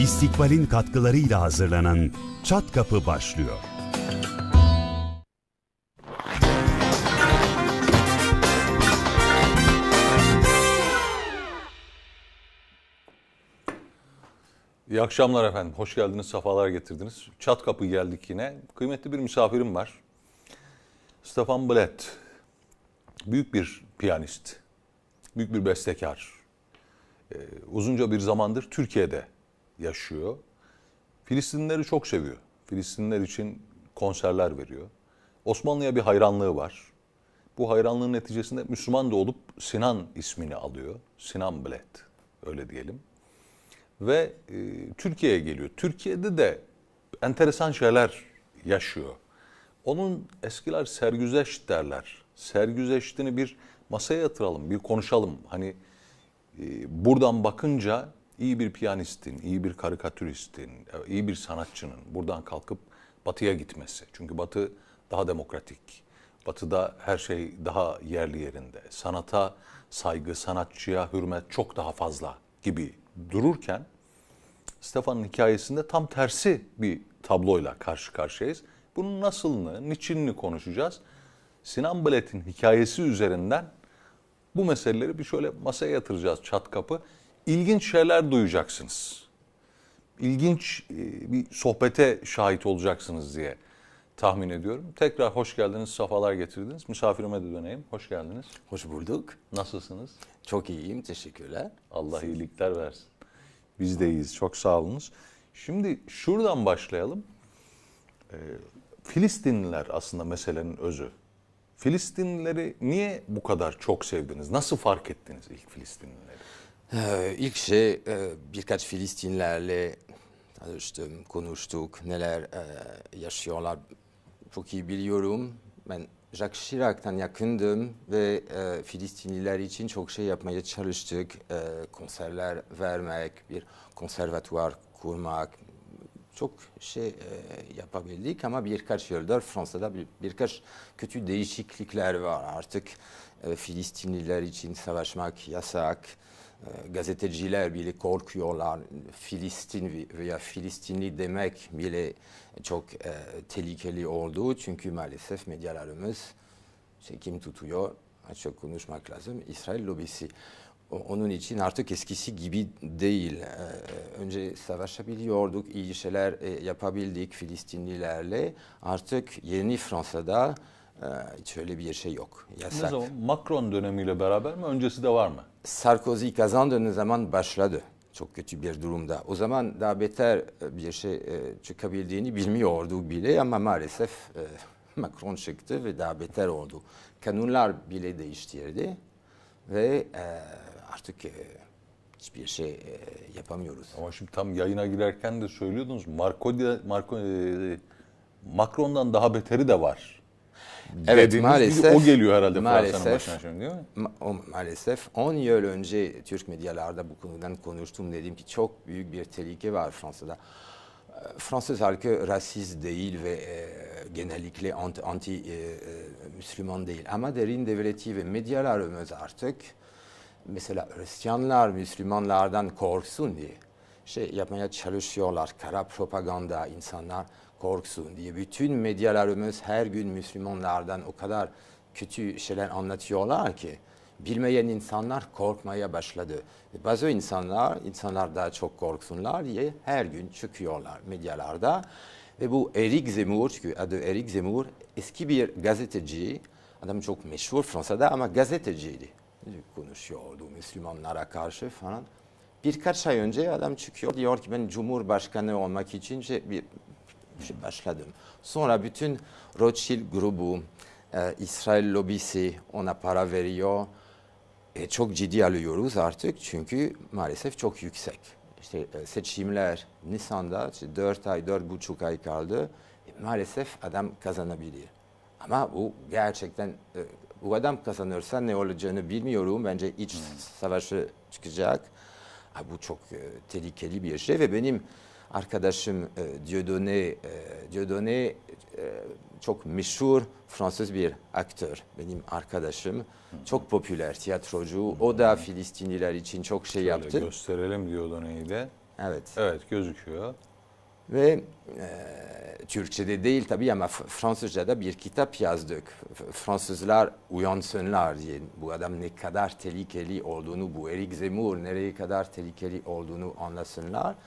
İstikbal'in katkılarıyla hazırlanan Çat Kapı başlıyor. İyi akşamlar efendim. Hoş geldiniz, sefalar getirdiniz. Çat kapı geldik yine. Kıymetli bir misafirim var. Stefan Bled. Büyük bir piyanist. Büyük bir bestekar. Ee, uzunca bir zamandır Türkiye'de yaşıyor. Filistinleri çok seviyor. Filistinler için konserler veriyor. Osmanlı'ya bir hayranlığı var. Bu hayranlığın neticesinde Müslüman da olup Sinan ismini alıyor. Sinan Bled öyle diyelim. Ve e, Türkiye'ye geliyor. Türkiye'de de enteresan şeyler yaşıyor. Onun eskiler Sergüzeş derler. Sergüzeştini bir masaya yatıralım, bir konuşalım. Hani e, buradan bakınca iyi bir piyanistin, iyi bir karikatüristin, e, iyi bir sanatçının buradan kalkıp batıya gitmesi. Çünkü batı daha demokratik. Batı'da her şey daha yerli yerinde. Sanata saygı, sanatçıya hürmet çok daha fazla gibi dururken Stefan'ın hikayesinde tam tersi bir tabloyla karşı karşıyayız. Bunun nasılını, niçinini konuşacağız. Sinan Bilet'in hikayesi üzerinden bu meseleleri bir şöyle masaya yatıracağız çat kapı ilginç şeyler duyacaksınız. İlginç e, bir sohbete şahit olacaksınız diye tahmin ediyorum. Tekrar hoş geldiniz, safalar getirdiniz. Misafirime de döneyim. Hoş geldiniz. Hoş bulduk. Nasılsınız? Çok iyiyim, teşekkürler. Allah iyilikler versin. Biz de iyiyiz, çok sağ Şimdi şuradan başlayalım. Ee, Filistinliler aslında meselenin özü. Filistinlileri niye bu kadar çok sevdiniz? Nasıl fark ettiniz ilk Filistinlileri? Ee, ilk şey e, birkaç Filistinlerle tanıştım, konuştuk, neler e, yaşıyorlar çok iyi biliyorum. Ben Jacques Chirac'tan yakındım ve e, Filistinliler için çok şey yapmaya çalıştık. E, konserler vermek, bir konservatuvar kurmak, çok şey yapabildik ama birkaç yıldır Fransa'da bir, birkaç kötü değişiklikler var. Artık Filistinliler için savaşmak yasak. Ee, gazeteciler bile korkuyorlar. Filistin veya Filistinli demek bile çok e, tehlikeli oldu. Çünkü maalesef medyalarımız çekim tutuyor. Açık konuşmak lazım. İsrail lobisi. Onun için artık eskisi gibi değil. E, önce savaşabiliyorduk, iyi şeyler e, yapabildik Filistinlilerle. Artık yeni Fransa'da ee, hiç bir şey yok. Yasak. Ne zaman? Macron dönemiyle beraber mi? Öncesi de var mı? Sarkozy kazandığı zaman başladı. Çok kötü bir durumda. O zaman daha beter e, bir şey e, çıkabildiğini bilmiyordu bile ama maalesef e, Macron çıktı ve daha beter oldu. Kanunlar bile değiştirdi ve artık hiçbir şey yapamıyoruz. Ama şimdi tam yayına girerken de söylüyordunuz Marco, Marco Macron'dan daha beteri de var. Evet maalesef. O geliyor herhalde maalesef, başına şimdi değil mi? Ma maalesef 10 yıl önce Türk medyalarda bu konudan konuştum dedim ki çok büyük bir tehlike var Fransa'da. Ee, Fransız halkı rasist değil ve e, genellikle anti, anti e, e, Müslüman değil. Ama derin devleti ve medyalarımız artık mesela Hristiyanlar Müslümanlardan korksun diye şey yapmaya çalışıyorlar. Kara propaganda insanlar korksun diye bütün medyalarımız her gün Müslümanlardan o kadar kötü şeyler anlatıyorlar ki bilmeyen insanlar korkmaya başladı. Bazı insanlar, insanlar daha çok korksunlar diye her gün çıkıyorlar medyalarda. Ve bu Eric Zemmour, çünkü adı Eric Zemmour eski bir gazeteci, adam çok meşhur Fransa'da ama gazeteciydi. Konuşuyordu Müslümanlara karşı falan. Birkaç ay önce adam çıkıyor diyor ki ben Cumhurbaşkanı olmak için şey bir başladım. Sonra bütün Rothschild grubu, e, İsrail lobisi ona para veriyor. E, çok ciddi alıyoruz artık çünkü maalesef çok yüksek. İşte e, seçimler Nisan'da işte 4 ay, 4,5 ay kaldı. E, maalesef adam kazanabilir. Ama bu gerçekten e, bu adam kazanırsa ne olacağını bilmiyorum. Bence iç hmm. savaşı çıkacak. Ha, bu çok e, tehlikeli bir şey ve benim arkadaşım e, Dieudonné, e, Dieudonné e, çok meşhur Fransız bir aktör. Benim arkadaşım. Çok popüler tiyatrocu. o da Filistinliler için çok şey Şöyle yaptı. Gösterelim Diodoneyi de. Evet. Evet gözüküyor. Ve e, Türkçe'de değil tabii ama Fransızca'da bir kitap yazdık. Fransızlar uyansınlar diye bu adam ne kadar tehlikeli olduğunu, bu Eric Zemmour nereye kadar tehlikeli olduğunu anlasınlar. Hı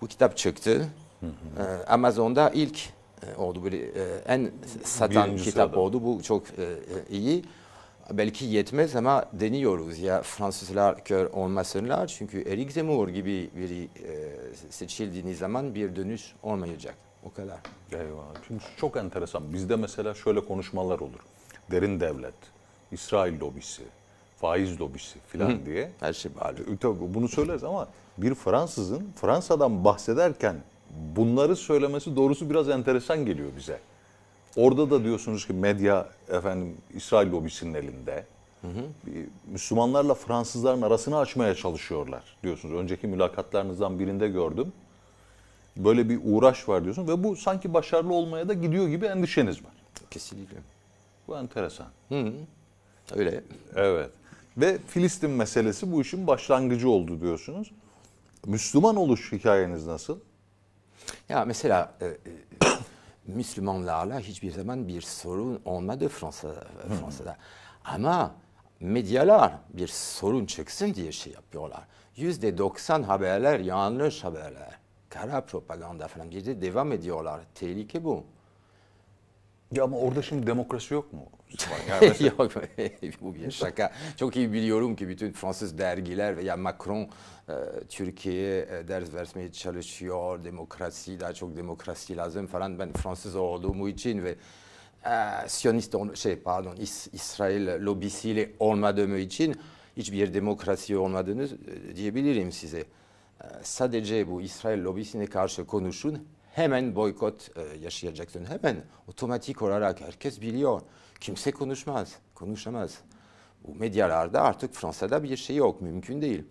bu kitap çıktı. Ee, Amazon'da ilk e, oldu böyle e, en satan Birinci kitap sırada. oldu. Bu çok e, iyi. Belki yetmez ama deniyoruz ya Fransızlar kör olmasınlar. Çünkü Eric Zemmour gibi biri seçildiğiniz zaman bir dönüş olmayacak. O kadar. Eyvallah. Çünkü çok enteresan. Bizde mesela şöyle konuşmalar olur. Derin devlet, İsrail lobisi, faiz lobisi filan diye. Her şey var. Tabii bunu söyleriz ama bir Fransızın Fransa'dan bahsederken bunları söylemesi doğrusu biraz enteresan geliyor bize. Orada da diyorsunuz ki medya efendim İsrail lobisinin elinde. Hı hı. Müslümanlarla Fransızların arasını açmaya çalışıyorlar diyorsunuz. Önceki mülakatlarınızdan birinde gördüm. Böyle bir uğraş var diyorsun ve bu sanki başarılı olmaya da gidiyor gibi endişeniz var. Kesinlikle. Bu enteresan. Hı hı. Öyle. Evet. Ve Filistin meselesi bu işin başlangıcı oldu diyorsunuz. Müslüman oluş hikayeniz nasıl? Ya mesela e, e Müslümanlarla hiçbir zaman bir sorun olmadı Fransa, Fransa'da. Ama medyalar bir sorun çıksın diye şey yapıyorlar. Yüzde doksan haberler yanlış haberler. Kara propaganda falan diye devam ediyorlar. Tehlike bu. Ya ama orada şimdi demokrasi yok mu? yok bu bir şaka. Çok iyi biliyorum ki bütün Fransız dergiler veya Macron e, Türkiye'ye e, ders vermeye çalışıyor. Demokrasi, daha çok demokrasi lazım falan. Ben Fransız olduğum için ve e, Siyonist, şey pardon, İs İsrail lobisiyle olmadığım için hiçbir demokrasi olmadığını e, diyebilirim size. Sadece bu İsrail lobisine karşı konuşun hemen boykot e, yaşayacaksın. Hemen otomatik olarak herkes biliyor. Kimse konuşmaz, konuşamaz. Bu medyalarda artık Fransa'da bir şey yok, mümkün değil.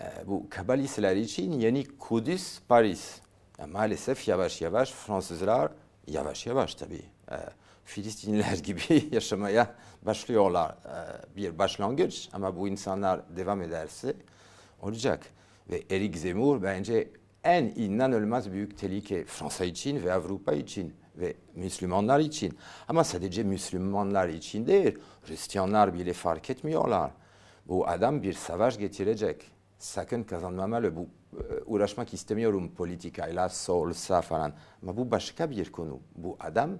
E, bu Kabalistler için yeni Kudüs, Paris. E, maalesef yavaş yavaş Fransızlar, yavaş yavaş tabii, e, Filistinliler gibi yaşamaya başlıyorlar. E, bir başlangıç ama bu insanlar devam ederse olacak. Ve Eric Zemmour bence en inanılmaz büyük tehlike Fransa için ve Avrupa için ve Müslümanlar için. Ama sadece Müslümanlar için değil, Hristiyanlar bile fark etmiyorlar. Bu adam bir savaş getirecek. Sakın kazanmamalı. Bu e, uğraşmak istemiyorum politikayla, solsa falan. Ama bu başka bir konu. Bu adam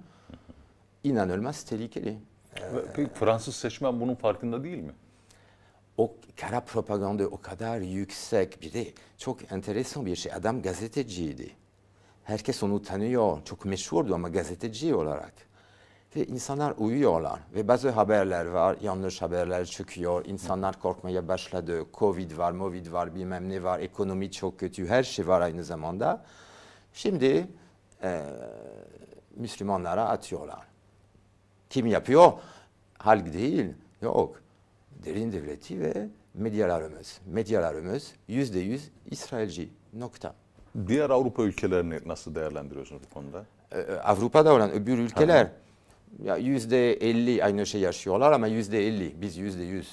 inanılmaz tehlikeli. Fransız seçmen bunun farkında değil mi? o kara propaganda o kadar yüksek bir de çok enteresan bir şey. Adam gazeteciydi. Herkes onu tanıyor. Çok meşhurdu ama gazeteci olarak. Ve insanlar uyuyorlar ve bazı haberler var, yanlış haberler çıkıyor. İnsanlar korkmaya başladı. Covid var, Movid var, bilmem ne var, ekonomi çok kötü, her şey var aynı zamanda. Şimdi e, Müslümanlara atıyorlar. Kim yapıyor? Halk değil, yok derin devleti ve medyalarımız. Medyalarımız yüzde yüz İsrailci. Nokta. Diğer Avrupa ülkelerini nasıl değerlendiriyorsunuz bu konuda? Ee, e, Avrupa'da olan öbür ülkeler ha. ya yüzde elli aynı şey yaşıyorlar ama yüzde elli biz yüzde yüz.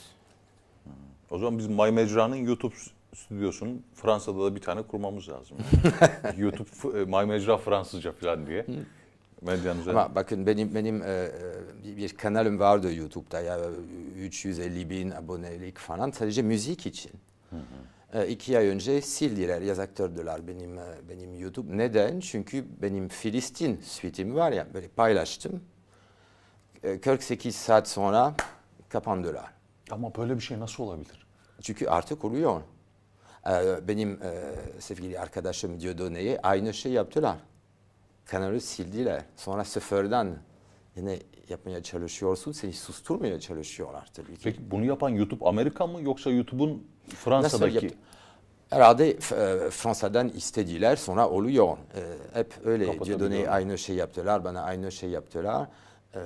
O zaman biz May Mecra'nın YouTube stüdyosunun Fransa'da da bir tane kurmamız lazım. YouTube May Mecra Fransızca falan diye medyanıza. Ama bakın benim benim e, e, bir kanalım vardı YouTube'da ya 350 bin abonelik falan sadece müzik için. Hı hı. E, iki ay önce sildiler, yazaktırdılar benim e, benim YouTube. Neden? Çünkü benim Filistin suite'im var ya böyle paylaştım. E, 48 saat sonra kapandılar. Ama böyle bir şey nasıl olabilir? Çünkü artık oluyor. E, benim e, sevgili arkadaşım Diodone'ye aynı şey yaptılar kanalı sildiler. Sonra sıfırdan yine yapmaya çalışıyorsun. Seni susturmaya çalışıyorlar tabii ki. Peki bunu yapan YouTube Amerika mı yoksa YouTube'un Fransa'daki? Nasıl Herhalde e, Fransa'dan istediler sonra oluyor. E, hep öyle Dieudonné aynı şey yaptılar, bana aynı şey yaptılar. Ee,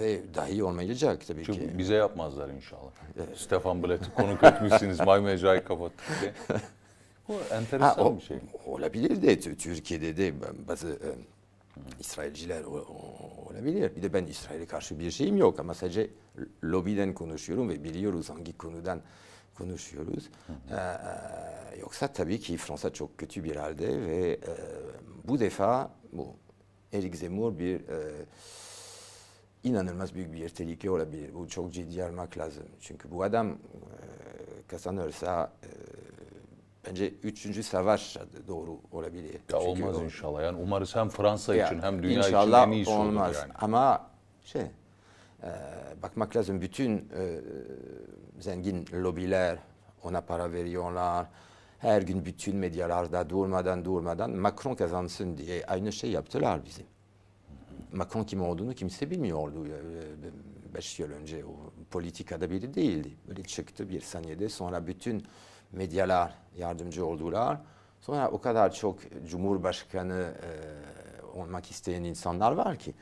ve dahi olmayacak tabii Çünkü ki. bize yapmazlar inşallah. Stefan Blat'ı konuk etmişsiniz. May mecrayı kapattık diye. Bu enteresan ha, o, bir şey. Olabilir de Türkiye'de de bazı e, İsrailciler olabilir. Bir de ben İsrail'e karşı bir şeyim yok ama sadece lobiden konuşuyorum ve biliyoruz hangi konudan konuşuyoruz. Hı e, hı. Ee, yoksa tabii ki Fransa çok kötü bir halde ve e, bu defa bu Eric Zemmour bir e, inanılmaz büyük bir tehlike olabilir. Bu çok ciddi almak lazım. Çünkü bu adam e, kazanırsa e, bence üçüncü sever doğru olabilir. Ya Çünkü olmaz doğru. inşallah. Yani umarız hem Fransa ya, için hem dünya için en iyisi olmaz. olur yani. Ama şey e, bakmak lazım bütün e, zengin lobiler ona para veriyorlar. Her gün bütün medyalarda durmadan durmadan Macron kazansın diye aynı şey yaptılar bizim. Macron kim olduğunu kimse bilmiyordu. E, beş yıl önce o politikada biri değildi. Böyle çıktı bir saniyede sonra bütün medyalar yardımcı oldular. Sonra o kadar çok Cumhurbaşkanı e, olmak isteyen insanlar var ki.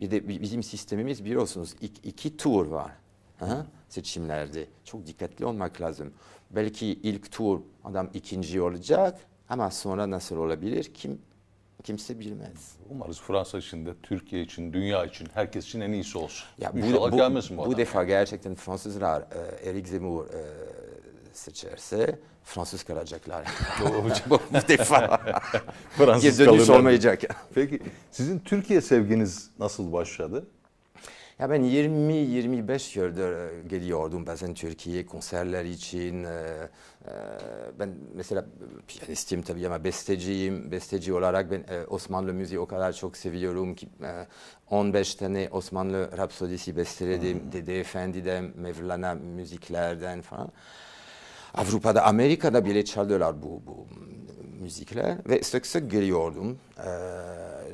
Bir de bizim sistemimiz biliyorsunuz iki, iki tur var ha? seçimlerde. Çok dikkatli olmak lazım. Belki ilk tur adam ikinci olacak ama sonra nasıl olabilir kim kimse bilmez. Umarız Fransa için de, Türkiye için, dünya için, herkes için en iyisi olsun. Ya bu, bu, bu, bu defa gerçekten Fransızlar, e, Eric Zemmour, e, seçerse Fransız kalacaklar. Bu defa Fransız Geri dönüş kalırlar. olmayacak. Peki sizin Türkiye sevginiz nasıl başladı? Ya ben 20-25 yıldır e, geliyordum bazen Türkiye konserler için. E, e, ben mesela piyanistim tabii ama besteciyim. Besteci olarak ben Osmanlı müziği o kadar çok seviyorum ki 15 tane Osmanlı rapsodisi besteledim. Hmm. Dede Efendi'den, Mevlana müziklerden falan. Avrupa'da, Amerika'da bile çalıyorlar bu, bu müzikler ve sık sık geliyordum. Ee,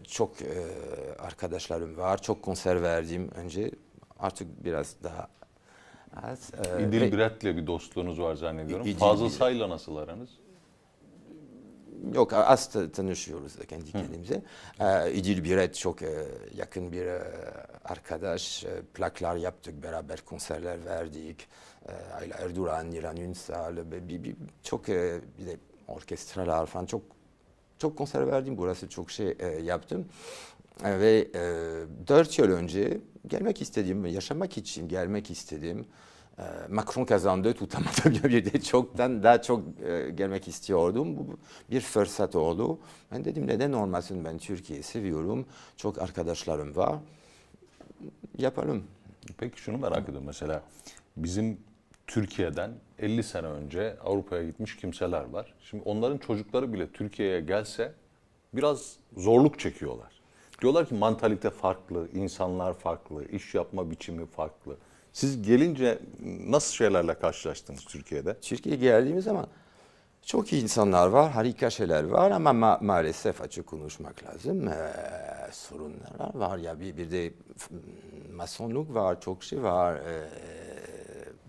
çok e, arkadaşlarım var, çok konser verdim önce. Artık biraz daha az. E, İdil Biret'le bir dostluğunuz var zannediyorum. İdil Fazıl Say'la nasıl aranız? Yok az tanışıyoruz kendi kendimize. Ee, İdil Biret çok e, yakın bir e, arkadaş. E, plaklar yaptık beraber konserler verdik. E, Ayla Erduran, İran Ünsal bir, bir, bir, çok e, bir de orkestralar falan çok çok konser verdim. Burası çok şey e, yaptım. E, ve e, yıl önce gelmek istedim, yaşamak için gelmek istedim. Ee, Macron kazandı tutamadabilirdi. Çoktan daha çok e, gelmek istiyordum. Bu bir fırsat oldu. Ben dedim neden olmasın ben Türkiye'yi seviyorum. Çok arkadaşlarım var. Yapalım. Peki şunu merak ediyorum mesela. Bizim Türkiye'den 50 sene önce Avrupa'ya gitmiş kimseler var. Şimdi onların çocukları bile Türkiye'ye gelse biraz zorluk çekiyorlar. Diyorlar ki mantalite farklı, insanlar farklı, iş yapma biçimi farklı. Siz gelince nasıl şeylerle karşılaştınız Türkiye'de? Türkiye'ye geldiğimiz zaman çok iyi insanlar var, harika şeyler var ama ma- maalesef açık konuşmak lazım. Ee, sorunlar var ya bir, bir de masonluk var, çok şey var. Ee,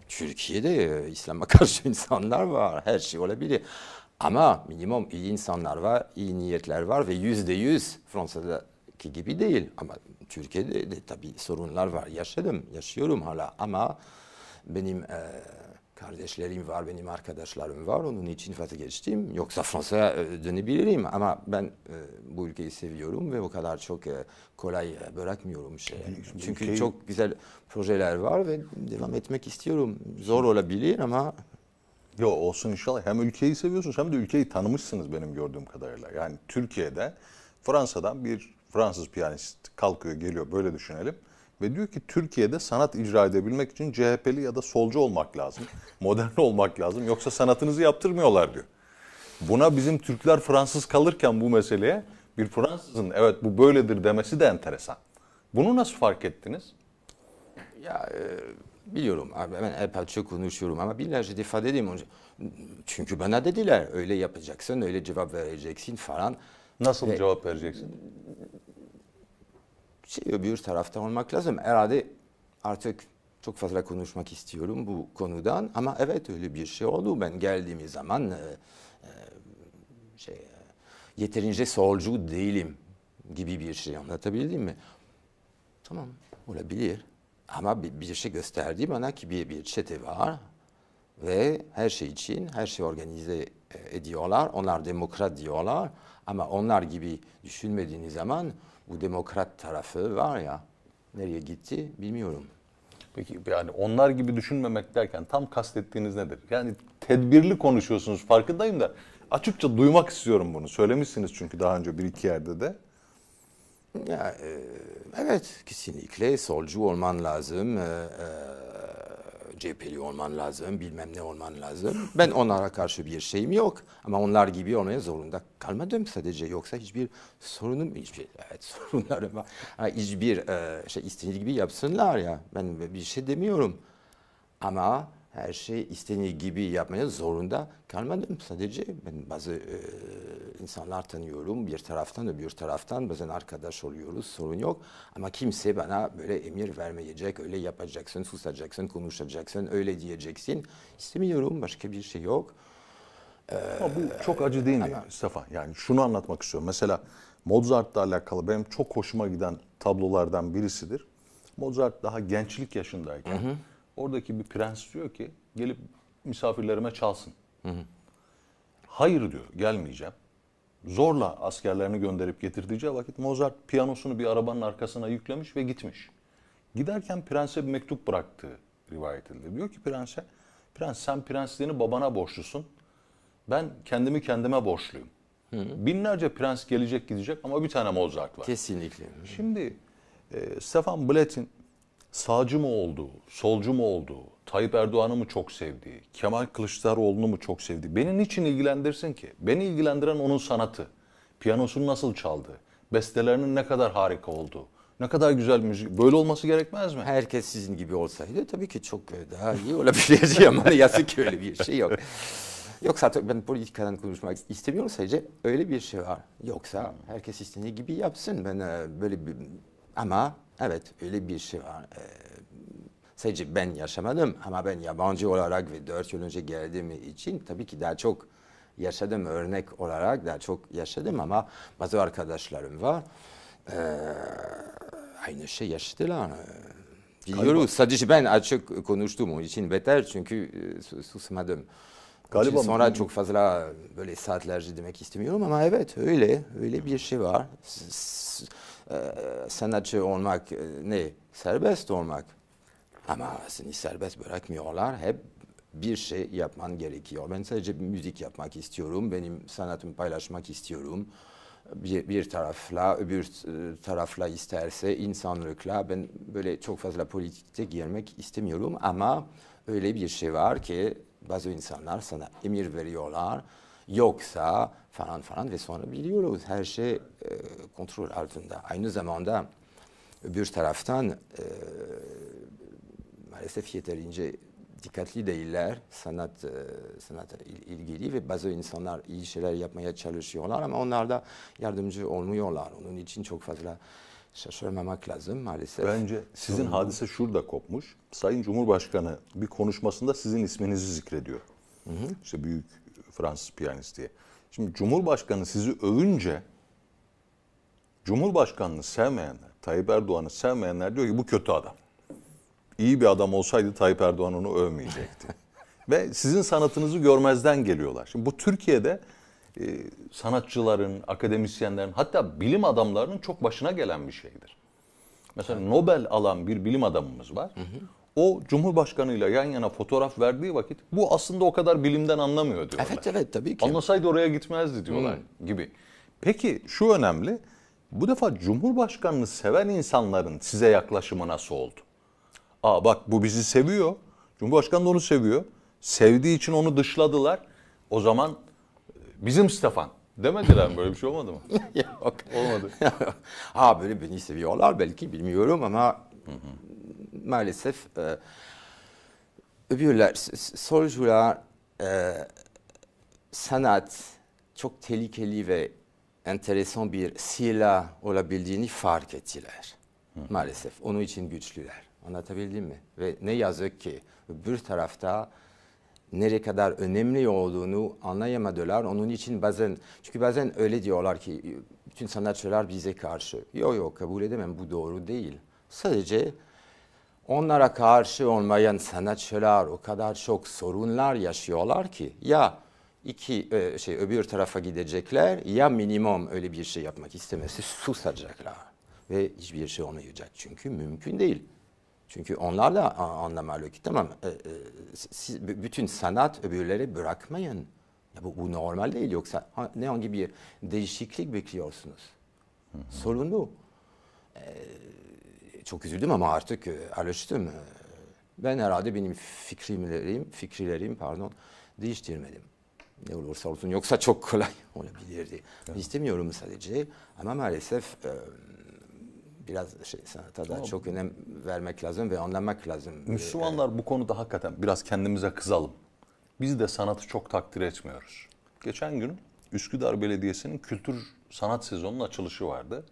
Türkiye'de İslam'a karşı insanlar var, her şey olabilir. Ama minimum iyi insanlar var, iyi niyetler var ve yüzde yüz Fransa'da ki gibi değil. Ama Türkiye'de de tabii sorunlar var. Yaşadım, yaşıyorum hala ama benim e, kardeşlerim var, benim arkadaşlarım var. Onun için vazgeçtim. Yoksa Fransa'ya e, dönebilirim ama ben e, bu ülkeyi seviyorum ve o kadar çok e, kolay e, bırakmıyorum şey. Yani, çünkü ülkeyi... çok güzel projeler var ve devam etmek istiyorum. Zor olabilir ama Yo olsun inşallah. Hem ülkeyi seviyorsunuz hem de ülkeyi tanımışsınız benim gördüğüm kadarıyla. Yani Türkiye'de Fransa'dan bir Fransız piyanist kalkıyor geliyor böyle düşünelim. Ve diyor ki Türkiye'de sanat icra edebilmek için CHP'li ya da solcu olmak lazım. Modern olmak lazım. Yoksa sanatınızı yaptırmıyorlar diyor. Buna bizim Türkler Fransız kalırken bu meseleye bir Fransızın evet bu böyledir demesi de enteresan. Bunu nasıl fark ettiniz? Ya e, biliyorum abi ben hep parça konuşuyorum ama binlerce defa dedim. Çünkü bana dediler öyle yapacaksın, öyle cevap vereceksin falan. Nasıl Ve cevap vereceksin? Şey öbür tarafta olmak lazım. Herhalde artık çok fazla konuşmak istiyorum bu konudan ama evet öyle bir şey oldu. Ben geldiğim zaman e, e, şey yeterince solcu değilim gibi bir şey anlatabildim mi? Tamam olabilir ama bir, bir şey gösterdi bana ki bir, bir çete var ve her şey için her şey organize ediyorlar. Onlar demokrat diyorlar. Ama onlar gibi düşünmediğiniz zaman bu demokrat tarafı var ya nereye gitti bilmiyorum. Peki yani onlar gibi düşünmemek derken tam kastettiğiniz nedir? Yani tedbirli konuşuyorsunuz farkındayım da açıkça duymak istiyorum bunu. Söylemişsiniz çünkü daha önce bir iki yerde de. Ya, e, evet kesinlikle solcu olman lazım. E, e, CHP'li olman lazım, bilmem ne olman lazım. Ben onlara karşı bir şeyim yok ama onlar gibi olmaya zorunda kalmadım sadece. Yoksa hiçbir sorunum, hiçbir evet, sorunlarım var. hiçbir e, şey istediği gibi yapsınlar ya. Ben bir şey demiyorum. Ama her şeyi istediği gibi yapmaya zorunda kalmadım. Sadece ben bazı e, insanlar tanıyorum. Bir taraftan öbür taraftan bazen arkadaş oluyoruz sorun yok. Ama kimse bana böyle emir vermeyecek. Öyle yapacaksın, susacaksın, konuşacaksın, öyle diyeceksin. İstemiyorum. Başka bir şey yok. Ee, ama bu çok acı değil mi Safa? Yani şunu anlatmak istiyorum. Mesela Mozart'la alakalı benim çok hoşuma giden tablolardan birisidir. Mozart daha gençlik yaşındayken... Hı hı Oradaki bir prens diyor ki gelip misafirlerime çalsın. Hı hı. Hayır diyor gelmeyeceğim. Zorla askerlerini gönderip getirdiği vakit Mozart piyanosunu bir arabanın arkasına yüklemiş ve gitmiş. Giderken prense bir mektup bıraktığı rivayet edildi. Diyor ki prense, prens sen prensliğini babana borçlusun. Ben kendimi kendime borçluyum. Hı hı. Binlerce prens gelecek gidecek ama bir tane Mozart var. Kesinlikle. Şimdi e, Stefan Blatt'in sağcı mı olduğu, solcu mu olduğu, Tayyip Erdoğan'ı mı çok sevdiği, Kemal Kılıçdaroğlu'nu mu çok sevdiği beni niçin ilgilendirsin ki? Beni ilgilendiren onun sanatı, piyanosunu nasıl çaldı? bestelerinin ne kadar harika olduğu, ne kadar güzel müzik. Böyle olması gerekmez mi? Herkes sizin gibi olsaydı tabii ki çok e, daha iyi olabilirdi ama yazık ki öyle bir şey yok. Yoksa ben politikadan konuşmak istemiyorum sadece öyle bir şey var. Yoksa herkes istediği gibi yapsın. Ben e, böyle bir ama evet öyle bir şey var. Ee, sadece ben yaşamadım ama ben yabancı olarak ve dört yıl önce geldiğim için tabii ki daha çok yaşadım örnek olarak daha çok yaşadım ama bazı arkadaşlarım var. Ee, aynı şey yaşadılar. Biliyoruz. Galiba. Sadece ben açık konuştum onun için beter çünkü e, susmadım. Galiba sonra çok fazla böyle saatlerce demek istemiyorum ama evet öyle öyle bir şey var. S ee, sanatçı olmak e, ne? Serbest olmak. Ama seni serbest bırakmıyorlar. Hep bir şey yapman gerekiyor. Ben sadece müzik yapmak istiyorum. Benim sanatımı paylaşmak istiyorum. Bir, bir tarafla, öbür e, tarafla isterse insanlıkla ben böyle çok fazla politikte girmek istemiyorum ama öyle bir şey var ki bazı insanlar sana emir veriyorlar. Yoksa falan falan ve sonra biliyoruz her şey e, kontrol altında. Aynı zamanda öbür taraftan e, maalesef yeterince dikkatli değiller sanat e, sanata ilgili ve bazı insanlar iyi şeyler yapmaya çalışıyorlar ama onlar da yardımcı olmuyorlar. Onun için çok fazla şaşırmamak lazım maalesef. Bence sizin Sorun. hadise şurada kopmuş. Sayın Cumhurbaşkanı bir konuşmasında sizin isminizi zikrediyor. Hı hı. İşte büyük Fransız piyanist diye. Şimdi Cumhurbaşkanı sizi övünce Cumhurbaşkanını sevmeyenler, Tayyip Erdoğan'ı sevmeyenler diyor ki bu kötü adam. İyi bir adam olsaydı Tayyip Erdoğan onu övmeyecekti. Ve sizin sanatınızı görmezden geliyorlar. Şimdi bu Türkiye'de e, sanatçıların, akademisyenlerin hatta bilim adamlarının çok başına gelen bir şeydir. Mesela Nobel alan bir bilim adamımız var. Hı hı o Cumhurbaşkanı'yla yan yana fotoğraf verdiği vakit bu aslında o kadar bilimden anlamıyor diyorlar. Evet evet tabii ki. Anlasaydı oraya gitmezdi diyorlar hmm. gibi. Peki şu önemli. Bu defa Cumhurbaşkanını seven insanların size yaklaşımı nasıl oldu? Aa bak bu bizi seviyor. Cumhurbaşkanı da onu seviyor. Sevdiği için onu dışladılar. O zaman e, bizim Stefan demediler mi? Böyle bir şey olmadı mı? Yok. Olmadı. ha böyle beni seviyorlar belki bilmiyorum ama maalesef e, öbürler, solcular e, sanat çok tehlikeli ve enteresan bir silah olabildiğini fark ettiler. Hı. Maalesef onun için güçlüler. Anlatabildim mi? Ve ne yazık ki bir tarafta nereye kadar önemli olduğunu anlayamadılar. Onun için bazen çünkü bazen öyle diyorlar ki bütün sanatçılar bize karşı. Yok yok kabul edemem bu doğru değil. Sadece Onlara karşı olmayan sanatçılar o kadar çok sorunlar yaşıyorlar ki ya iki e, şey öbür tarafa gidecekler ya minimum öyle bir şey yapmak istemesi susacaklar ve hiçbir şey olmayacak çünkü mümkün değil. Çünkü onlar da anlamalı ki tamam e, e, siz bütün sanat öbürleri bırakmayın. Ya bu, bu normal değil yoksa ha, ne hangi bir değişiklik bekliyorsunuz? Hı hı. Sorun bu. E, çok üzüldüm ama artık e, alıştım. E, ben herhalde benim fikrimlerim, fikirlerim pardon değiştirmedim. Ne olursa olsun yoksa çok kolay olabilirdi. Evet. İstemiyorum sadece ama maalesef e, biraz şey sanata da çok önem vermek lazım ve anlamak lazım. E, Müslümanlar ee, bu konuda hakikaten biraz kendimize kızalım. Biz de sanatı çok takdir etmiyoruz. Geçen gün Üsküdar Belediyesi'nin kültür sanat sezonunun açılışı vardı.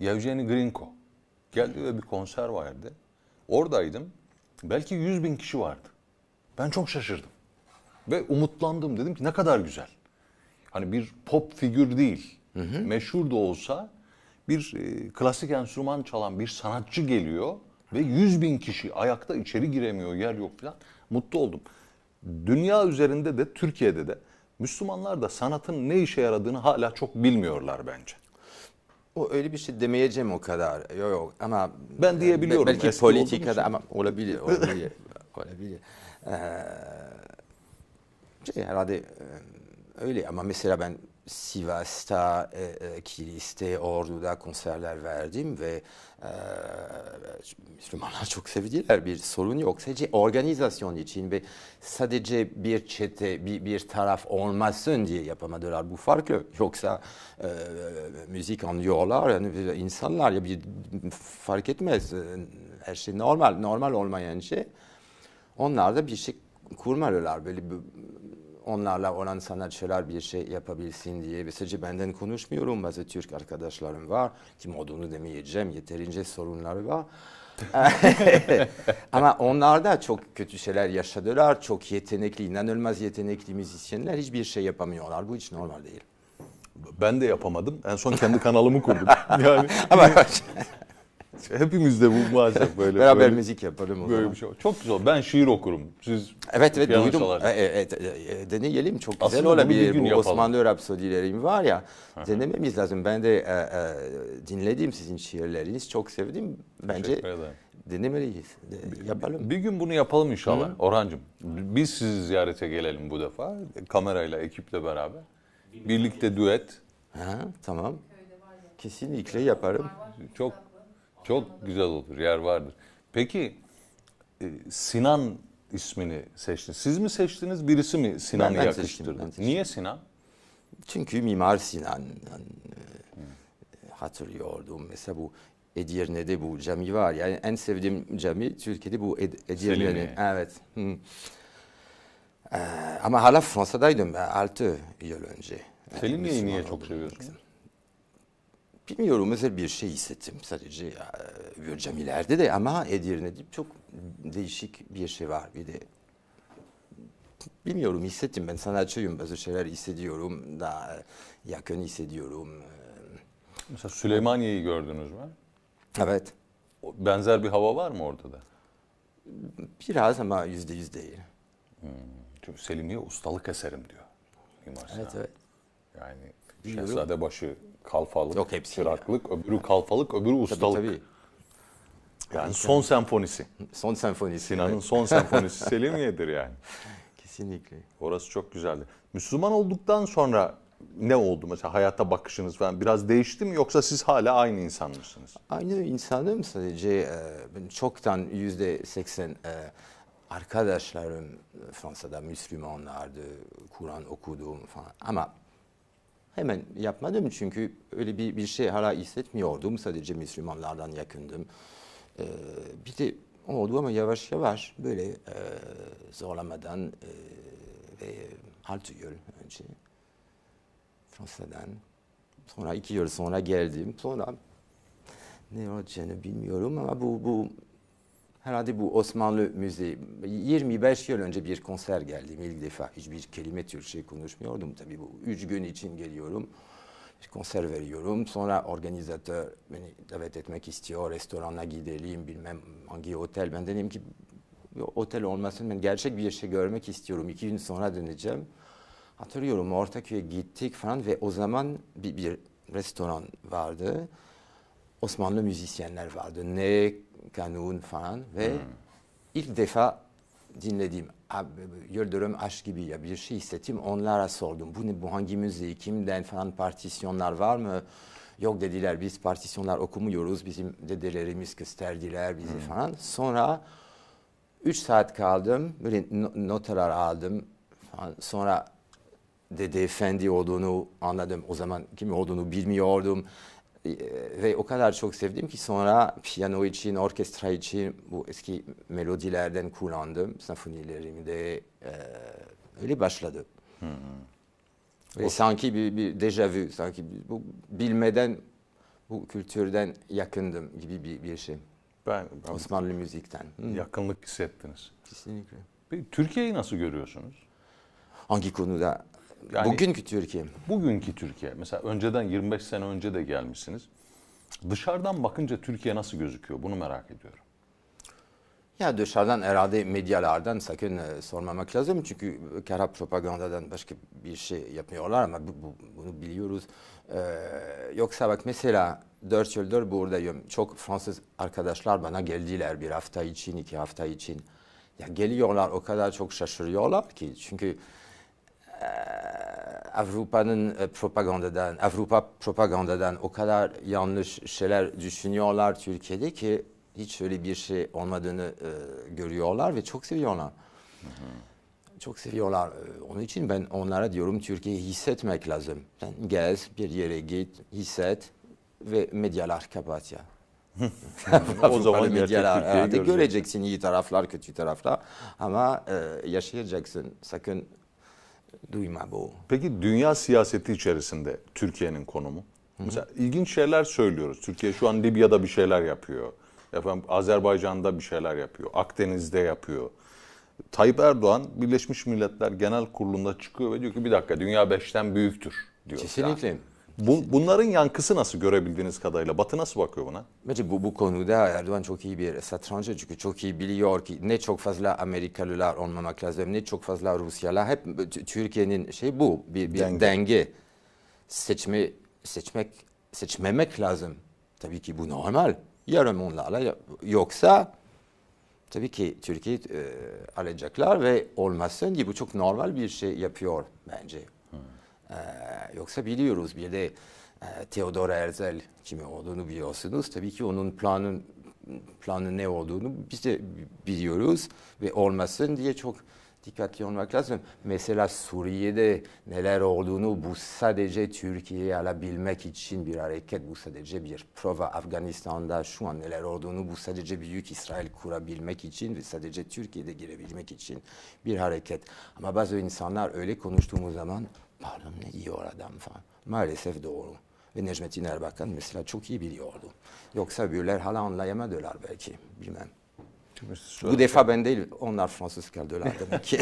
Yevgeni Grinko Geldi ve bir konser vardı. Oradaydım. Belki 100 bin kişi vardı. Ben çok şaşırdım. Ve umutlandım. Dedim ki ne kadar güzel. Hani bir pop figür değil. Hı hı. Meşhur da olsa bir e, klasik enstrüman çalan bir sanatçı geliyor. Ve 100 bin kişi ayakta içeri giremiyor, yer yok falan. Mutlu oldum. Dünya üzerinde de Türkiye'de de Müslümanlar da sanatın ne işe yaradığını hala çok bilmiyorlar bence. O öyle bir şey demeyeceğim o kadar. Yok yok ama ben diyebiliyorum. Belki Eski politikada ama olabilir, olabilir, olabilir. Ee, şey herhalde e, öyle ama mesela ben Sivas'ta, e, e, Kilis'te, Ordu'da konserler verdim ve e, Müslümanlar çok sevdiler. Bir sorun yok. Sadece organizasyon için ve sadece bir çete, bir, bir taraf olmasın diye yapamadılar bu farkı. Yoksa e, müzik anlıyorlar, yani insanlar ya bir fark etmez. E, her şey normal, normal olmayan şey. Onlar da bir şey kurmalılar. Böyle bir, onlarla olan sanatçılar bir şey yapabilsin diye. Ve sadece benden konuşmuyorum. Bazı Türk arkadaşlarım var. Kim olduğunu demeyeceğim. Yeterince sorunları var. Ama onlar da çok kötü şeyler yaşadılar. Çok yetenekli, inanılmaz yetenekli müzisyenler hiçbir şey yapamıyorlar. Bu hiç normal değil. Ben de yapamadım. En son kendi kanalımı kurdum. Yani. Ama Hepimizde bu maalesef böyle. Beraber böyle, müzik yapalım o böyle zaman. Bir şey. Çok güzel. Ben şiir okurum. Siz Evet evet duydum. Çalarım. E e, e, e, e, deneyelim çok güzel Aslında olabilir. Bir bu yapalım. Osmanlı rapsodilerim var ya. denememiz lazım. Ben de e, e, dinlediğim sizin şiirleriniz çok sevdim. Bence denemeliyiz. De, yapalım. Bir gün bunu yapalım inşallah Hı. Biz sizi ziyarete gelelim bu defa. Kamerayla, ekiple beraber. Birlikte düet. Ha, tamam. Kesinlikle yaparım. Çok çok güzel olur, yer vardır. Peki e, Sinan ismini seçtiniz. Siz mi seçtiniz, birisi mi Sinan'ı ben, yakıştırdı? Niye Sinan? Çünkü Mimar Sinan e, hatırlıyordum. Mesela bu Edirne'de bu cami var. Yani en sevdiğim cami Türkiye'de bu Ed Edirne'nin. Evet. Hmm. ama hala Fransa'daydım 6 yıl önce. Selimiye'yi niye çok seviyorsun? bilmiyorum mesela bir şey hissettim sadece ya, e, göreceğim ileride de ama Edirne'de çok değişik bir şey var bir de bilmiyorum hissettim ben sanatçıyım bazı şeyler hissediyorum daha e, yakın hissediyorum. Mesela Süleymaniye'yi gördünüz mü? Evet. Benzer bir hava var mı orada da? Biraz ama yüzde yüz değil. Hmm. Çünkü Selimiye ustalık eserim diyor. Mimar evet evet. Yani Şehzadebaşı kalfalık, Yok, hepsi çıraklık, ya. öbürü kalfalık, öbürü ustalık. Tabii, tabii. Yani son senfonisi. Son senfonisi. Sinan'ın evet. son senfonisi Selimiye'dir yani. Kesinlikle. Orası çok güzeldi. Müslüman olduktan sonra ne oldu mesela hayata bakışınız falan biraz değişti mi yoksa siz hala aynı insan mısınız? Aynı insanım sadece ee, ben çoktan yüzde seksen e, arkadaşlarım Fransa'da Müslümanlardı, Kur'an okudum falan ama hemen yapmadım çünkü öyle bir, bir şey hala hissetmiyordum. Sadece Müslümanlardan yakındım. E, bir de oldu ama yavaş yavaş böyle e, zorlamadan e, ve altı yıl önce Fransa'dan sonra iki yıl sonra geldim. Sonra ne olacağını bilmiyorum ama bu, bu Herhalde bu Osmanlı Müzesi 25 yıl önce bir konser geldim ilk defa. Hiçbir kelime Türkçe şey konuşmuyordum tabii bu. Üç gün için geliyorum. Bir konser veriyorum. Sonra organizatör beni davet etmek istiyor. Restorana gidelim bilmem hangi otel. Ben dedim ki otel olmasın ben gerçek bir şey görmek istiyorum. İki gün sonra döneceğim. Hatırlıyorum Ortaköy'e gittik falan ve o zaman bir, bir restoran vardı. Osmanlı müzisyenler vardı. Ne kanun falan ve hmm. ilk defa dinledim. Yıldırım aşk gibi ya bir şey hissettim. Onlara sordum. Bu, ne, bu hangi müziği, kimden falan partisyonlar var mı? Yok dediler biz partisyonlar okumuyoruz. Bizim dedelerimiz gösterdiler bizi hmm. falan. Sonra üç saat kaldım. Böyle notalar aldım. Falan. Sonra dede efendi olduğunu anladım. O zaman kim olduğunu bilmiyordum ve o kadar çok sevdim ki sonra piyano için, orkestra için bu eski melodilerden kullandım. Senfonilerimde e, öyle başladı. Hmm. Ve o... sanki bir, bir dejavu, sanki bu bilmeden bu kültürden yakındım gibi bir, bir şey. Ben, ben Osmanlı müzikten. Hmm. Yakınlık hissettiniz. Kesinlikle. Peki, Türkiye'yi nasıl görüyorsunuz? Hangi konuda? Yani bugünkü Türkiye. Bugünkü Türkiye. Mesela önceden 25 sene önce de gelmişsiniz. Dışarıdan bakınca Türkiye nasıl gözüküyor? Bunu merak ediyorum. Ya dışarıdan herhalde medyalardan sakın e, sormamak lazım çünkü kara propagandadan başka bir şey yapmıyorlar ama bu, bu, bunu biliyoruz. Ee, yoksa bak mesela dört yıldır buradayım. Çok Fransız arkadaşlar bana geldiler bir hafta için, iki hafta için. Ya geliyorlar o kadar çok şaşırıyorlar ki çünkü Avrupa'nın propagandadan, Avrupa propagandadan o kadar yanlış şeyler düşünüyorlar Türkiye'de ki hiç öyle bir şey olmadığını e, görüyorlar ve çok seviyorlar. Çok seviyorlar. Onun için ben onlara diyorum Türkiye'yi hissetmek lazım. Sen gez, bir yere git, hisset ve medyalar kapat ya. o zaman medyalar artık göreceksin iyi taraflar, kötü taraflar ama e, yaşayacaksın. Sakın duyma bu. Peki dünya siyaseti içerisinde Türkiye'nin konumu? Hı-hı. Mesela ilginç şeyler söylüyoruz. Türkiye şu an Libya'da bir şeyler yapıyor. Efendim Azerbaycan'da bir şeyler yapıyor. Akdeniz'de yapıyor. Tayyip Erdoğan Birleşmiş Milletler Genel Kurulu'nda çıkıyor ve diyor ki bir dakika dünya beşten büyüktür diyor. Kesinlikle. Yani. Bu, bunların yankısı nasıl görebildiğiniz kadarıyla? Batı nasıl bakıyor buna? Bence bu, bu konuda Erdoğan çok iyi bir satrancı çünkü çok iyi biliyor ki ne çok fazla Amerikalılar olmamak lazım ne çok fazla Rusyalılar hep Türkiye'nin şey bu bir, bir denge. denge seçme seçmek seçmemek lazım. Tabii ki bu normal. Yarım onlarla yoksa tabii ki Türkiye e, alacaklar ve olmasın diye bu çok normal bir şey yapıyor bence. Ee, yoksa biliyoruz bir de e, Theodor Herzl kimi olduğunu biliyorsunuz. Tabii ki onun planın planı ne olduğunu biz de biliyoruz ve olmasın diye çok dikkatli olmak lazım. Mesela Suriye'de neler olduğunu bu sadece Türkiye'yi alabilmek için bir hareket, bu sadece bir prova. Afganistan'da şu an neler olduğunu bu sadece Büyük İsrail kurabilmek için ve sadece Türkiye'de girebilmek için bir hareket. Ama bazı insanlar öyle konuştuğumuz zaman pardon ne diyor adam falan. Maalesef doğru. Ve Necmettin Erbakan mesela çok iyi biliyordu. Yoksa öbürler hala anlayamadılar belki. Bilmem. Bu defa ben değil, onlar Fransız kaldılar demek ki.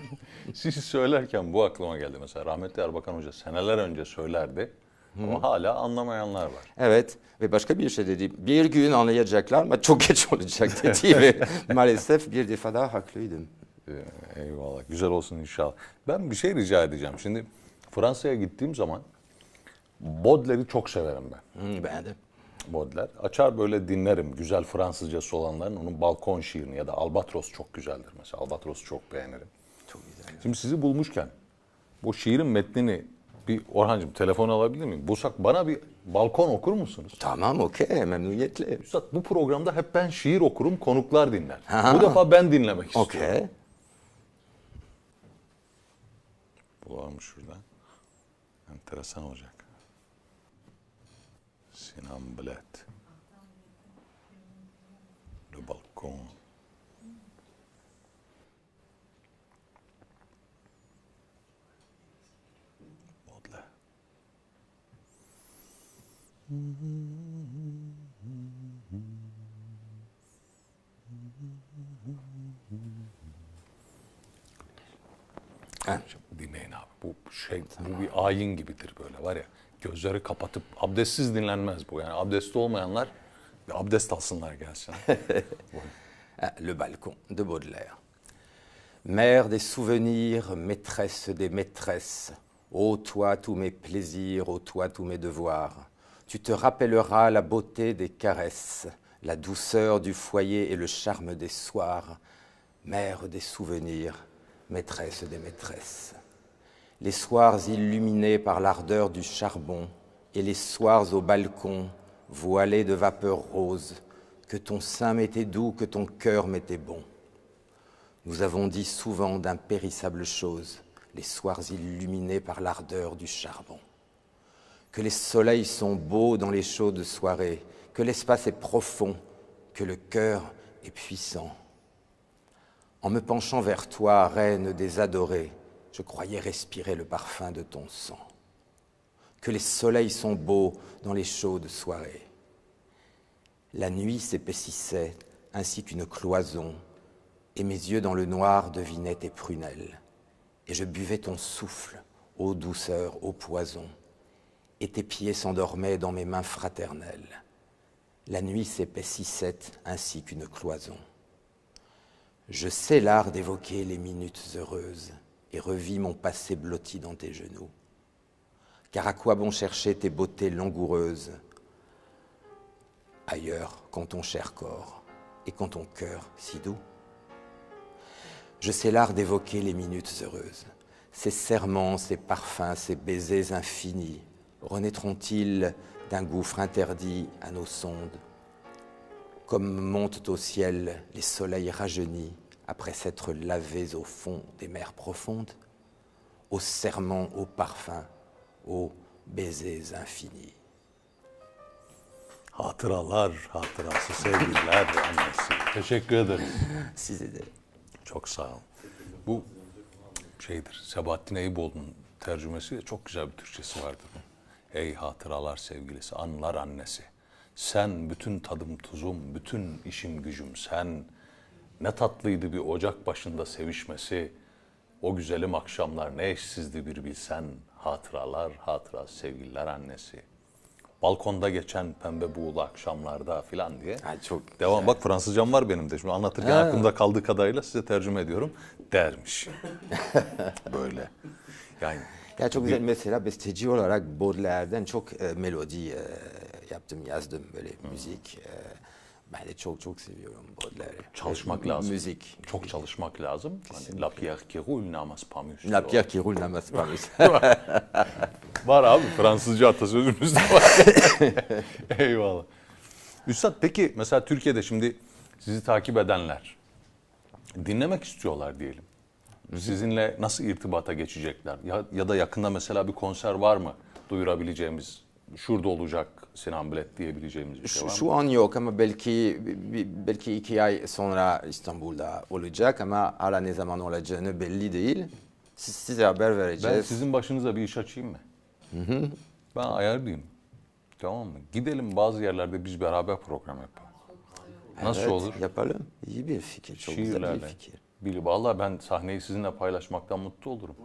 Siz söylerken bu aklıma geldi mesela. Rahmetli Erbakan Hoca seneler önce söylerdi. Hı. Ama hala anlamayanlar var. Evet ve başka bir şey dedi. Bir gün anlayacaklar ama çok geç olacak dedi ve maalesef bir defa daha haklıydım. Ee, eyvallah güzel olsun inşallah. Ben bir şey rica edeceğim. Şimdi Fransa'ya gittiğim zaman Baudelaire'i çok severim ben. Hmm, beğendim. Baudelaire. Açar böyle dinlerim. Güzel Fransızcası olanların onun balkon şiirini ya da Albatros çok güzeldir mesela. Albatros'u çok beğenirim. Çok güzel. Şimdi sizi bulmuşken bu şiirin metnini bir Orhancığım telefon alabilir miyim? Bursak bana bir balkon okur musunuz? Tamam okey memnuniyetle. Üstad bu programda hep ben şiir okurum konuklar dinler. Ha. Bu defa ben dinlemek okay. istiyorum. Okey. Bulalım şuradan. Enteresan olacak. Sinan Bilet. Le Balcon. Baudelaire. أمشي Le balcon de Baudelaire. Mère des souvenirs, maîtresse des maîtresses. Ô toi tous mes plaisirs, ô toi tous mes devoirs. Tu te rappelleras la beauté des caresses, la douceur du foyer et le charme des soirs. Mère des souvenirs, maîtresse des maîtresses les soirs illuminés par l'ardeur du charbon, et les soirs au balcon, voilés de vapeur rose, que ton sein m'était doux, que ton cœur m'était bon. Nous avons dit souvent d'impérissables choses, les soirs illuminés par l'ardeur du charbon. Que les soleils sont beaux dans les chaudes soirées, que l'espace est profond, que le cœur est puissant. En me penchant vers toi, reine des adorés, je croyais respirer le parfum de ton sang. Que les soleils sont beaux dans les chaudes soirées. La nuit s'épaississait ainsi qu'une cloison, et mes yeux dans le noir devinaient tes prunelles. Et je buvais ton souffle, ô douceur, ô poison, et tes pieds s'endormaient dans mes mains fraternelles. La nuit s'épaississait ainsi qu'une cloison. Je sais l'art d'évoquer les minutes heureuses et revis mon passé blotti dans tes genoux. Car à quoi bon chercher tes beautés langoureuses ailleurs quand ton cher corps et quand ton cœur si doux Je sais l'art d'évoquer les minutes heureuses, ces serments, ces parfums, ces baisers infinis, renaîtront-ils d'un gouffre interdit à nos sondes Comme montent au ciel les soleils rajeunis, après s'être lavés au fond des mers profondes, aux serments, aux parfums, aux baisers infinis. Hatıralar, hatırası sevgililer annesi. Teşekkür ederim. Size de. Çok sağ olun. Bu şeydir, Sebahattin Eyüboğlu'nun tercümesi çok güzel bir Türkçesi vardır. Ey hatıralar sevgilisi, anlar annesi. Sen bütün tadım tuzum, bütün işim gücüm sen. Ne tatlıydı bir ocak başında sevişmesi. O güzelim akşamlar ne eşsizdi bir bilsen. Hatıralar, hatıra sevgililer annesi. Balkonda geçen pembe buğulu akşamlarda filan diye. Ha, çok Devam güzel. bak Fransızcam var benim de. Şimdi anlatırken ha. aklımda kaldığı kadarıyla size tercüme ediyorum. Dermiş. Böyle. Yani ya çok güzel mesela besteci olarak Baudelaire'den çok e, melodi e, yaptım, yazdım böyle hmm. müzik. E, ben de çok çok seviyorum Baudelaire'i. Çalışmak Müzik. lazım. Müzik. Çok çalışmak lazım. Hani La Pierre qui roule n'amasse pas mieux. La Pierre qui roule n'amasse pas mieux. var abi Fransızca atasözümüz de var. Eyvallah. Üstad peki mesela Türkiye'de şimdi sizi takip edenler dinlemek istiyorlar diyelim. Sizinle nasıl irtibata geçecekler? Ya, ya da yakında mesela bir konser var mı duyurabileceğimiz? şurada olacak Sinan Bilet diyebileceğimiz bir şey var mı? Şu, an yok ama belki belki iki ay sonra İstanbul'da olacak ama hala ne zaman olacağını belli değil. Siz, size haber vereceğiz. Ben sizin başınıza bir iş açayım mı? Hı hı. Ben ayarlayayım. Tamam mı? Gidelim bazı yerlerde biz beraber program yapalım. Nasıl evet, olur? Yapalım. İyi bir fikir. Çok Şiirlerle. güzel bir fikir. Bili valla ben sahneyi sizinle paylaşmaktan mutlu olurum.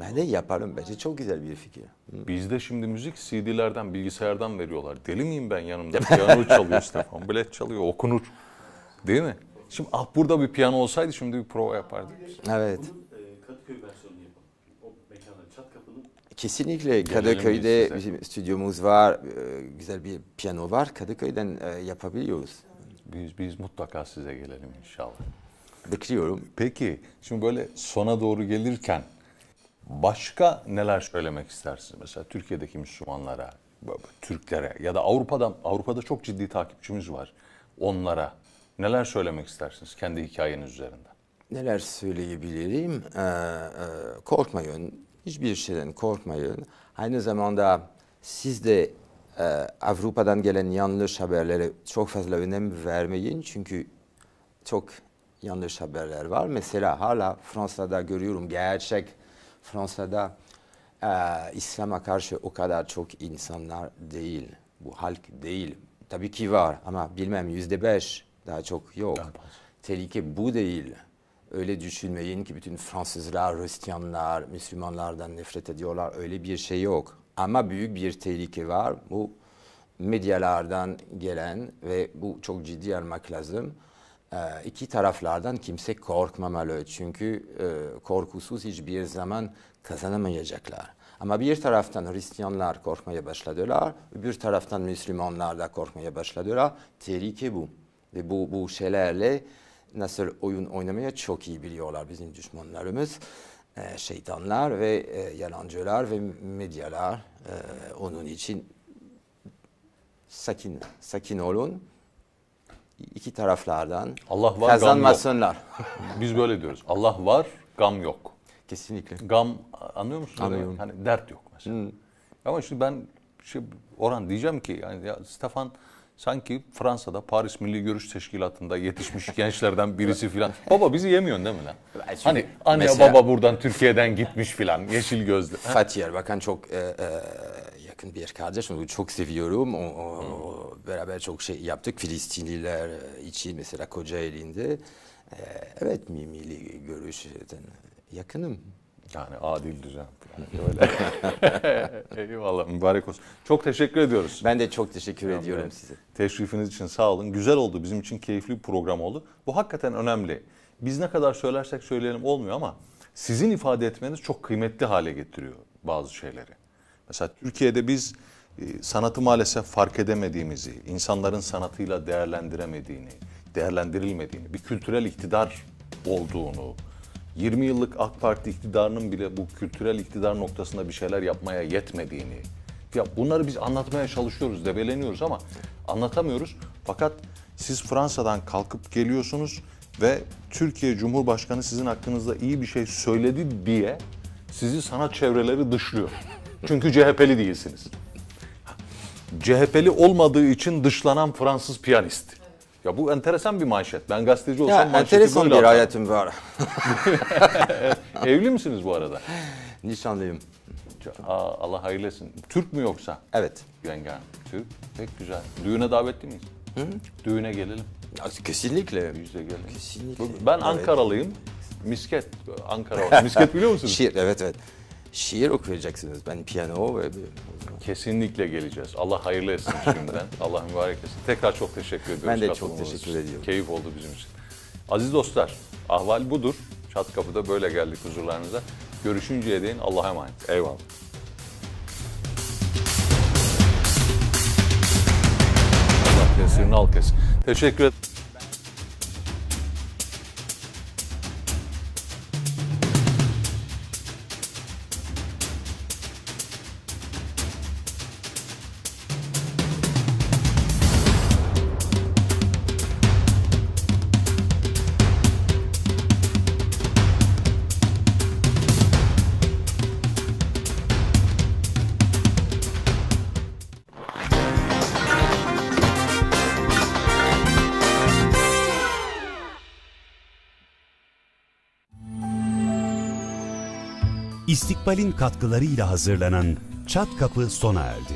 Ben de yaparım bence çok güzel bir fikir. Bizde şimdi müzik CD'lerden, bilgisayardan veriyorlar. Deli miyim ben yanımda? Piyano çalıyor Stefan Bilet çalıyor, okunur. Değil mi? Şimdi ah burada bir piyano olsaydı şimdi bir prova yapardık. Evet. E, Kesinlikle Kadıköy'de bizim stüdyomuz var, e, güzel bir piyano var. Kadıköy'den e, yapabiliyoruz. Biz, biz mutlaka size gelelim inşallah bekliyorum. Peki şimdi böyle sona doğru gelirken başka neler söylemek istersiniz? Mesela Türkiye'deki Müslümanlara, Türklere ya da Avrupa'da Avrupa'da çok ciddi takipçimiz var. Onlara neler söylemek istersiniz kendi hikayeniz üzerinden? Neler söyleyebilirim? Ee, e, korkmayın. Hiçbir şeyden korkmayın. Aynı zamanda siz de e, Avrupa'dan gelen yanlış haberlere çok fazla önem vermeyin. Çünkü çok yanlış haberler var. Mesela hala Fransa'da görüyorum gerçek Fransa'da e, İslam'a karşı o kadar çok insanlar değil. Bu halk değil. Tabii ki var ama bilmem yüzde beş daha çok yok. Tehlike bu değil. Öyle düşünmeyin ki bütün Fransızlar, Hristiyanlar, Müslümanlardan nefret ediyorlar. Öyle bir şey yok. Ama büyük bir tehlike var. Bu medyalardan gelen ve bu çok ciddi almak lazım. Ee, iki taraflardan kimse korkmamalı. Çünkü e, korkusuz hiçbir zaman kazanamayacaklar. Ama bir taraftan Hristiyanlar korkmaya başladılar, bir taraftan Müslümanlar da korkmaya başladılar. Tehlike bu. Ve bu, bu şeylerle nasıl oyun oynamaya çok iyi biliyorlar bizim düşmanlarımız. Ee, şeytanlar ve e, yalancılar ve medyalar e, onun için sakin sakin olun iki taraflardan Allah var, kazanmasınlar. Biz böyle diyoruz. Allah var, gam yok. Kesinlikle. Gam anlıyor musun? Anlıyorum. Hani dert yok mesela. Hmm. Ama şimdi ben şey, Orhan diyeceğim ki yani ya Stefan sanki Fransa'da Paris Milli Görüş Teşkilatı'nda yetişmiş gençlerden birisi filan. Baba bizi yemiyorsun değil mi lan? hani anne mesela, baba buradan Türkiye'den gitmiş filan yeşil gözlü. Fatih Erbakan çok e, e, yakın bir kardeş. Onu çok seviyorum. O, o, Beraber çok şey yaptık. Filistinliler e, için mesela Kocaeli'nde. E, evet mimili görüşten yakınım. Yani adil düzen. Yani öyle. Eyvallah mübarek olsun. Çok teşekkür ediyoruz. Ben de çok teşekkür Eyvallah. ediyorum size. Teşrifiniz için sağ olun. Güzel oldu. Bizim için keyifli bir program oldu. Bu hakikaten önemli. Biz ne kadar söylersek söyleyelim olmuyor ama sizin ifade etmeniz çok kıymetli hale getiriyor bazı şeyleri. Mesela Türkiye'de biz e, sanatı maalesef fark edemediğimizi, insanların sanatıyla değerlendiremediğini, değerlendirilmediğini, bir kültürel iktidar olduğunu, 20 yıllık AK Parti iktidarının bile bu kültürel iktidar noktasında bir şeyler yapmaya yetmediğini, ya bunları biz anlatmaya çalışıyoruz, debeleniyoruz ama anlatamıyoruz. Fakat siz Fransa'dan kalkıp geliyorsunuz ve Türkiye Cumhurbaşkanı sizin hakkınızda iyi bir şey söyledi diye sizi sanat çevreleri dışlıyor. Çünkü CHP'li değilsiniz. CHP'li olmadığı için dışlanan Fransız piyanist. Ya bu enteresan bir manşet. Ben gazeteci olsam ya, manşeti enteresan böyle bir hayatım var. Evli misiniz bu arada? Nişanlıyım. Aa, Allah hayırlısın. Türk mü yoksa? Evet. Yenge Türk. Pek güzel. Düğüne davetli miyiz? Hı? Düğüne gelelim. Ya, kesinlikle. Yüzde gelelim. Kesinlikle. Ben Ankaralıyım. Misket. Ankara. Misket biliyor musunuz? Şiir. Evet evet şiir okuyacaksınız. Ben piyano ve bir... Kesinlikle geleceğiz. Allah hayırlı etsin şimdiden. Allah mübarek etsin. Tekrar çok teşekkür ediyoruz. Ben de çok teşekkür için. ediyorum. Keyif oldu bizim için. Aziz dostlar, ahval budur. Çat kapıda böyle geldik huzurlarınıza. Görüşünceye değin Allah'a emanet. Eyvallah. Allah Sırnal Kes. Teşekkür ederim. İstikbal'in katkılarıyla hazırlanan Çat Kapı sona erdi.